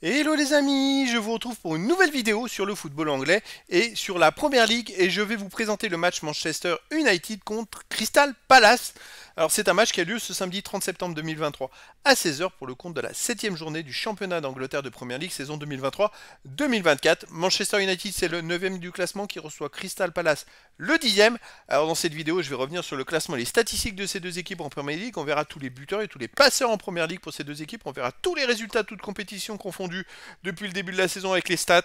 Hello les amis, je vous retrouve pour une nouvelle vidéo sur le football anglais et sur la Première Ligue et je vais vous présenter le match Manchester United contre Crystal Palace. Alors c'est un match qui a lieu ce samedi 30 septembre 2023 à 16h pour le compte de la 7ème journée du championnat d'Angleterre de Première Ligue saison 2023-2024. Manchester United c'est le 9ème du classement qui reçoit Crystal Palace le 10ème. Alors dans cette vidéo je vais revenir sur le classement et les statistiques de ces deux équipes en Première League. On verra tous les buteurs et tous les passeurs en Première League pour ces deux équipes. On verra tous les résultats, de toutes compétitions confondues depuis le début de la saison avec les stats.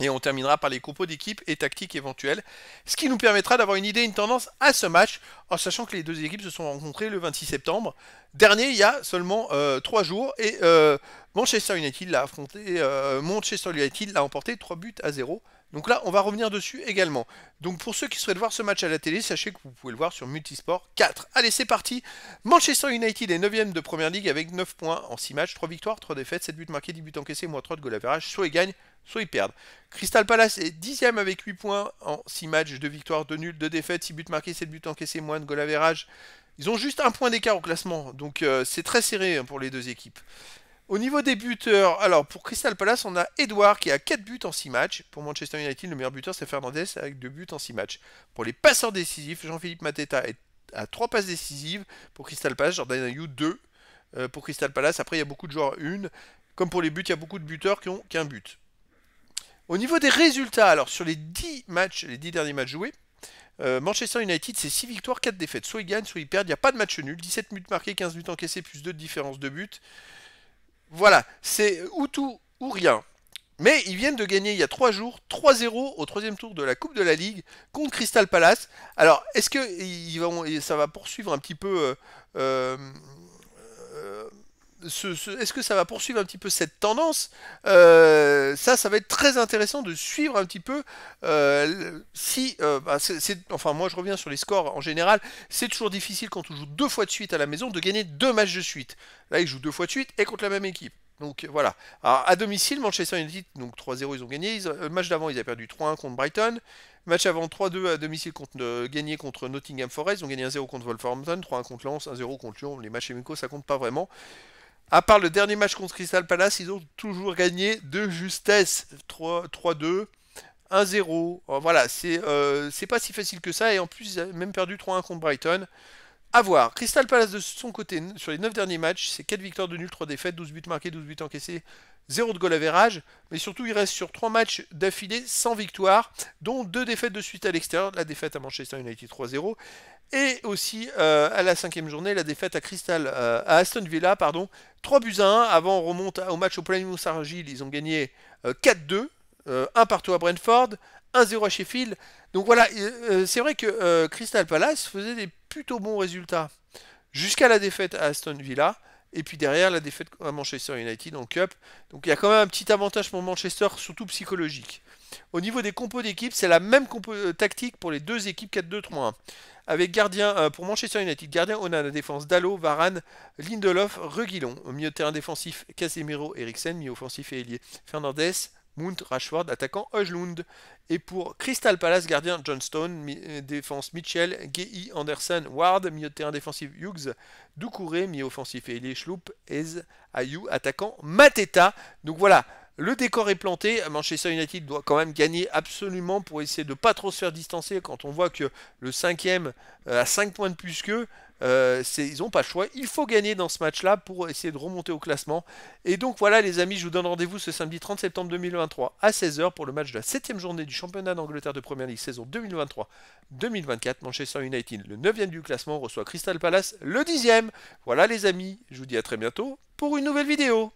Et on terminera par les compos d'équipe et tactiques éventuelles, ce qui nous permettra d'avoir une idée, une tendance à ce match, en sachant que les deux équipes se sont rencontrées le 26 septembre. Dernier, il y a seulement 3 euh, jours, et euh, Manchester United l'a affronté, euh, Manchester United l'a emporté 3 buts à 0. Donc là, on va revenir dessus également. Donc pour ceux qui souhaitent voir ce match à la télé, sachez que vous pouvez le voir sur Multisport 4. Allez, c'est parti Manchester United est 9ème de Première Ligue avec 9 points en 6 matchs, 3 victoires, 3 défaites, 7 buts marqués, 10 buts encaissés, moins 3 de goal average. Soit gagne, soit ils perdent. Crystal Palace est dixième avec 8 points en 6 matchs, 2 victoires, 2 nuls, 2 défaites, 6 buts marqués, 7 buts encaissés, moins de goal Ils ont juste un point d'écart au classement, donc euh, c'est très serré hein, pour les deux équipes. Au niveau des buteurs, alors pour Crystal Palace, on a Edouard qui a 4 buts en 6 matchs. Pour Manchester United, le meilleur buteur c'est Fernandez avec 2 buts en 6 matchs. Pour les passeurs décisifs, Jean-Philippe Mateta a 3 passes décisives. Pour Crystal Palace, Jordan Ayou 2. Euh, pour Crystal Palace, après il y a beaucoup de joueurs 1. Comme pour les buts, il y a beaucoup de buteurs qui ont qu'un but. Au niveau des résultats, alors sur les 10 matchs, les 10 derniers matchs joués, euh, Manchester United, c'est 6 victoires, 4 défaites. Soit ils gagnent, soit ils perdent. Il n'y a pas de match nul. 17 buts marqués, 15 buts encaissés, plus 2 de différence de but. Voilà, c'est ou tout ou rien. Mais ils viennent de gagner il y a 3 jours 3-0 au troisième tour de la Coupe de la Ligue contre Crystal Palace. Alors, est-ce que ils vont, ça va poursuivre un petit peu euh, euh, est-ce que ça va poursuivre un petit peu cette tendance euh, Ça, ça va être très intéressant de suivre un petit peu euh, si, euh, bah, enfin moi je reviens sur les scores en général, c'est toujours difficile quand on joue deux fois de suite à la maison de gagner deux matchs de suite. Là, ils jouent deux fois de suite et contre la même équipe. Donc voilà. Alors, à domicile, Manchester United, donc 3-0, ils ont gagné. le match d'avant, ils avaient perdu 3-1 contre Brighton. Match avant 3-2 à domicile contre, euh, gagné contre Nottingham Forest. Ils ont gagné 1-0 contre Wolverhampton, 3-1 contre Lens, 1-0 contre Lyon. Les matchs amicaux, ça compte pas vraiment. À part le dernier match contre Crystal Palace, ils ont toujours gagné de justesse 3-2. 1-0, voilà, euh, c'est pas si facile que ça, et en plus ils ont même perdu 3-1 contre Brighton. A voir. Crystal Palace de son côté, sur les 9 derniers matchs, c'est 4 victoires de nul, 3 défaites, 12 buts marqués, 12 buts encaissés, 0 de goal à Mais surtout, il reste sur 3 matchs d'affilée sans victoire, dont 2 défaites de suite à l'extérieur. La défaite à Manchester United 3-0. Et aussi euh, à la cinquième journée, la défaite à Crystal, euh, à Aston Villa, pardon, 3 buts à 1. Avant, on remonte au match au Planimus Argyle, ils ont gagné 4-2. Euh, euh, un partout à Brentford, 1-0 à Sheffield. Donc voilà, euh, c'est vrai que euh, Crystal Palace faisait des plutôt bons résultats jusqu'à la défaite à Aston Villa. Et puis derrière, la défaite à Manchester United en Cup. Donc il y a quand même un petit avantage pour Manchester, surtout psychologique. Au niveau des compos d'équipe, c'est la même tactique pour les deux équipes 4-2-3-1. Avec gardien pour Manchester United, gardien on a la défense Dallo, Varane, Lindelof, Reguilon. Au milieu de terrain défensif, Casemiro, Eriksen, milieu offensif et ailier Fernandez, Mount, Rashford, attaquant Hojlund. Et pour Crystal Palace, gardien Johnstone, euh, défense Mitchell, Gaye Anderson, Ward, milieu de terrain défensif Hughes, Doucouré, milieu offensif et Schloup, Eze, Ayou, attaquant Mateta. Donc voilà, le décor est planté. Manchester United doit quand même gagner absolument pour essayer de ne pas trop se faire distancer quand on voit que le cinquième euh, a 5 points de plus qu'eux. Euh, ils n'ont pas le choix. Il faut gagner dans ce match-là pour essayer de remonter au classement. Et donc voilà les amis, je vous donne rendez-vous ce samedi 30 septembre 2023 à 16h pour le match de la 7 journée du championnat d'Angleterre de Première Ligue saison 2023-2024. Manchester United, le 9 du classement, reçoit Crystal Palace, le 10e. Voilà les amis, je vous dis à très bientôt pour une nouvelle vidéo.